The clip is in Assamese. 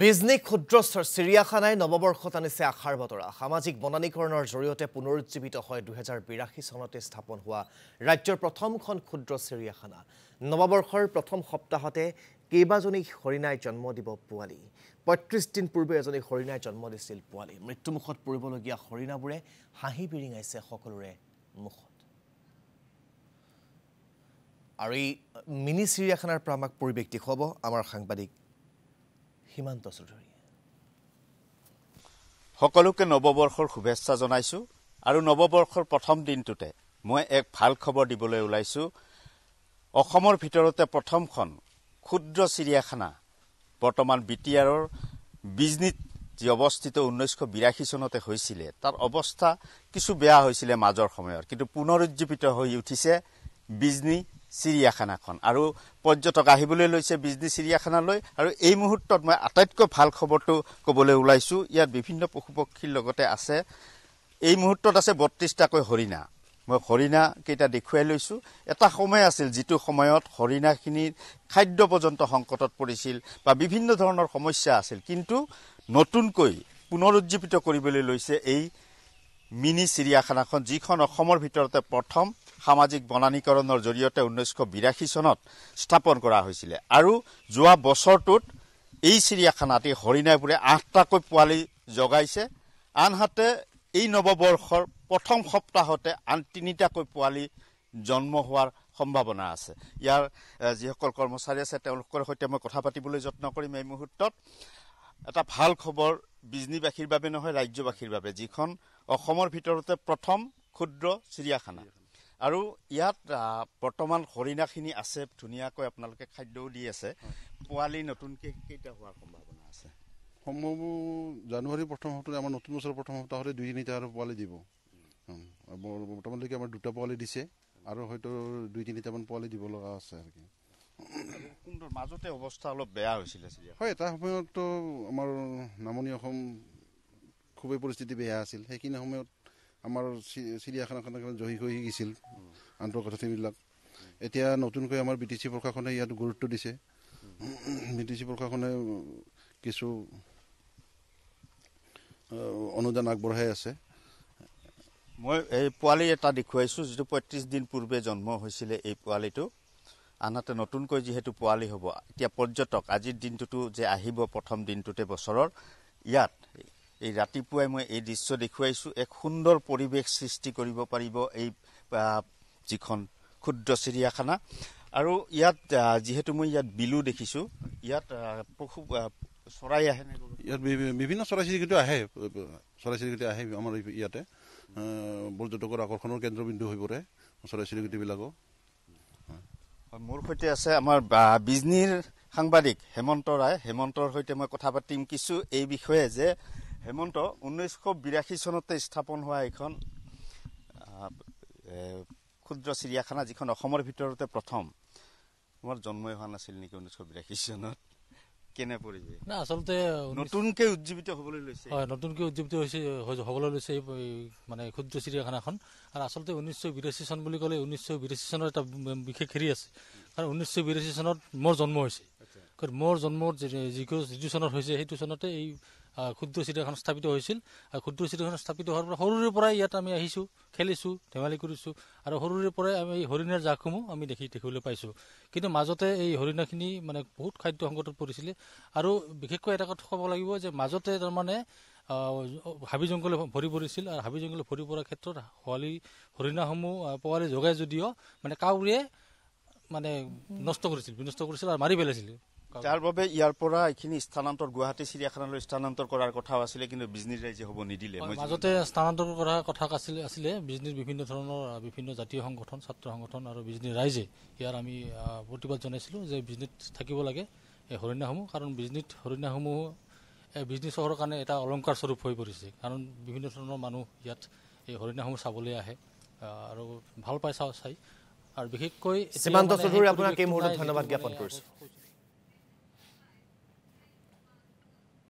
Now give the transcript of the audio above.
বিজনী ক্ষুদ্ৰ চিৰিয়াখানাই নৱবৰ্ষত আনিছে আশাৰ বতৰা সামাজিক বনানীকৰণৰ জৰিয়তে পুনৰুজ্জীৱিত হয় দুহেজাৰ বিৰাশী চনতে স্থাপন হোৱা ৰাজ্যৰ প্ৰথমখন ক্ষুদ্ৰ চিৰিয়াখানা নৱবৰ্ষৰ প্ৰথম সপ্তাহতে কেইবাজনী হৰিণাই জন্ম দিব পোৱালি পঁয়ত্ৰিছ দিন পূৰ্বে এজনী হৰিণাই জন্ম দিছিল পোৱালি মৃত্যুমুখত পৰিবলগীয়া হৰিণাবোৰে হাঁহি বিৰিঙাইছে সকলোৰে মুখত আৰু এই মিনি চিৰিয়াখানাৰ পৰা আমাক পৰিৱেশ দেখুৱাব আমাৰ সাংবাদিক সীমান্ত চৌধুৰী সকলোকে নৱবৰ্ষৰ শুভেচ্ছা জনাইছো আৰু নৱবৰ্ষৰ প্ৰথম দিনটোতে মই এক ভাল খবৰ দিবলৈ ওলাইছো অসমৰ ভিতৰতে প্ৰথমখন ক্ষুদ্ৰ চিৰিয়াখানা বৰ্তমান বি টি আৰৰ বিজনীত যি অৱস্থিত ঊনৈছশ বিৰাশী চনতে হৈছিলে তাৰ অৱস্থা কিছু বেয়া হৈছিলে মাজৰ সময়ত কিন্তু পুনৰুজ্জীৱিত হৈ উঠিছে বিজনী চিৰিয়াখানাখন আৰু পৰ্যটক আহিবলৈ লৈছে বিজনী চিৰিয়াখানালৈ আৰু এই মুহূৰ্তত মই আটাইতকৈ ভাল খবৰটো ক'বলৈ ওলাইছোঁ ইয়াত বিভিন্ন পশুপক্ষীৰ লগতে আছে এই মুহূৰ্তত আছে বত্ৰিছটাকৈ হৰিণা মই হৰিণাকেইটা দেখুৱাই লৈছোঁ এটা সময় আছিল যিটো সময়ত হৰিণাখিনিৰ খাদ্য পৰ্যন্ত সংকটত পৰিছিল বা বিভিন্ন ধৰণৰ সমস্যা আছিল কিন্তু নতুনকৈ পুনৰ উজ্জীৱিত কৰিবলৈ লৈছে এই মিনি চিৰিয়াখানাখন যিখন অসমৰ ভিতৰতে প্ৰথম সামাজিক বনানীকৰণৰ জৰিয়তে ঊনৈছশ বিৰাশী চনত স্থাপন কৰা হৈছিলে আৰু যোৱা বছৰটোত এই চিৰিয়াখানাতেই হৰিণাইবোৰে আঠটাকৈ পোৱালি জগাইছে আনহাতে এই নৱবৰ্ষৰ প্ৰথম সপ্তাহতে আন তিনিটাকৈ পোৱালি জন্ম হোৱাৰ সম্ভাৱনা আছে ইয়াৰ যিসকল কৰ্মচাৰী আছে তেওঁলোকৰ সৈতে মই কথা পাতিবলৈ যত্ন কৰিম এই মুহূৰ্তত এটা ভাল খবৰ বিজনীবাসীৰ বাবে নহয় ৰাজ্যবাসীৰ বাবে যিখন অসমৰ ভিতৰতে প্ৰথম ক্ষুদ্ৰ চিৰিয়াখানা আৰু ইয়াত বৰ্তমান হৰিণাখিনি আছে ধুনীয়াকৈ আপোনালোকে খাদ্যও দি আছে পোৱালি নতুনকে কেইটা হোৱাৰ সম্ভাৱনা আছে সম্ভৱ জানুৱাৰী প্ৰথম সপ্তাহত আমাৰ নতুন বছৰৰ প্ৰথম সপ্তাহতে দুই তিনিটা আৰু পোৱালি দিব বৰ্তমানলৈকে আমাৰ দুটা পোৱালি দিছে আৰু হয়তো দুই তিনিটামান পোৱালি দিব লগা আছে আৰু কি মাজতে অৱস্থা অলপ বেয়া হৈছিলে হয় এটা সময়ততো আমাৰ নামনি অসম খুবেই পৰিস্থিতি বেয়া আছিল সেইখিনি সময়ত আমাৰ চিৰিয়াখানাখন জহি হৈ শিকিছিল আন্তঃগাঁথনিবিলাক এতিয়া নতুনকৈ আমাৰ বি টি চি প্ৰশাসনে ইয়াত গুৰুত্ব দিছে বি টি চি প্ৰশাসনে কিছু অনুদান আগবঢ়াই আছে মই এই পোৱালি এটা দেখুৱাইছোঁ যিটো পঁয়ত্ৰিছ দিন পূৰ্বে জন্ম হৈছিলে এই পোৱালিটো আনহাতে নতুনকৈ যিহেতু পোৱালি হ'ব এতিয়া পৰ্যটক আজিৰ দিনটোতো যে আহিব প্ৰথম দিনটোতে বছৰৰ ইয়াত এই ৰাতিপুৱাই মই এই দৃশ্য দেখুৱাইছোঁ এক সুন্দৰ পৰিৱেশ সৃষ্টি কৰিব পাৰিব এই যিখন ক্ষুদ্ৰ চিৰিয়াখানা আৰু ইয়াত যিহেতু মই ইয়াত বিলো দেখিছোঁ ইয়াত পশু চৰাই আহে ইয়াত বিভিন্ন চৰাই চিৰিকটি আহে চৰাই চিৰিকটি আহে আমাৰ ইয়াতে পৰ্যটকৰ আকৰ্ষণৰ কেন্দ্ৰবিন্দু হৈ পৰে চৰাই চিৰিকটিবিলাকো মোৰ সৈতে আছে আমাৰ বিজনীৰ সাংবাদিক হেমন্ত ৰায় হেমন্তৰ সৈতে মই কথা পাতিম কিছু এই বিষয়ে যে হেমন্ত ঊনৈছশ বিৰাশী চনতে স্থাপন হোৱা এইখন ক্ষুদ্ৰ চিৰিয়াখানা যিখন অসমৰ ভিতৰতে প্ৰথম তোমাৰ জন্মই হোৱা নাছিল নেকি ঊনৈছশ বিৰাশী চনত কেনে পৰিছে না আচলতে নতুনকে উজ্জীৱিত হবলৈ লৈছে হয় নতুনকে উজ্জীৱিত হৈছে হবলৈ লৈছে মানে ক্ষুদ্ৰ চিৰিয়াখানাখন আৰু আচলতে ঊনৈছশ বিৰাশী চন বুলি ক'লে ঊনৈছশ বিৰাশী চনৰ এটা বিশেষ হেৰি আছে কাৰণ ঊনৈছশ বিৰাশী চনত মোৰ জন্ম হৈছে মোৰ জন্মৰ যিটো চনত হৈছে সেইটো চনতে এই ক্ষুদ্ৰ চিটিখন স্থাপিত হৈছিল আৰু ক্ষুদ্ৰ চিটিখন স্থাপিত হোৱাৰ পৰা সৰুৰে পৰাই ইয়াত আমি আহিছোঁ খেলিছোঁ ধেমালি কৰিছোঁ আৰু সৰুৰে পৰাই আমি এই হৰিণাৰ জাকসমূহ আমি দেখি দেখিবলৈ পাইছোঁ কিন্তু মাজতে এই হৰিণাখিনি মানে বহুত খাদ্য সংকটত পৰিছিলে আৰু বিশেষকৈ এটা কথা ক'ব লাগিব যে মাজতে তাৰমানে হাবি জংঘলে ভৰি পৰিছিল আৰু হাবি জংঘলে ভৰি পৰাৰ ক্ষেত্ৰত শোৱালি হৰিণাসমূহ পোৱালি জগাই যদিও মানে কাউৰীয়ে মানে নষ্ট কৰিছিল বিনষ্ট কৰিছিল আৰু মাৰি পেলাইছিল যাৰ বাবে ইয়াৰ পৰা এইখিনি স্থানান্তৰ গুৱাহাটী চিৰিয়াখানালৈ স্থানান্তৰ কৰাৰ কথাও আছিলে কিন্তু বিজনীৰ ৰাইজে হ'ব নিদিলে মাজতে স্থানান্তৰ কৰাৰ কথা আছিলে আছিলে বিজনীৰ বিভিন্ন ধৰণৰ বিভিন্ন জাতীয় সংগঠন ছাত্ৰ সংগঠন আৰু বিজনীৰ ৰাইজে ইয়াৰ আমি প্ৰতিবাদ জনাইছিলোঁ যে বিজনীত থাকিব লাগে এই হৰিণাসমূহ কাৰণ বিজনীত হৰণ্যাসমূহ বিজনী চহৰৰ কাৰণে এটা অলংকাৰ স্বৰূপ হৈ পৰিছে কাৰণ বিভিন্ন ধৰণৰ মানুহ ইয়াত এই হৰিণাসমূহ চাবলৈ আহে আৰু ভাল পায় চাই আৰু বিশেষকৈ সীমান্ত চৌধুৰী আপোনাক এই ধন্যবাদ জ্ঞাপন কৰিছোঁ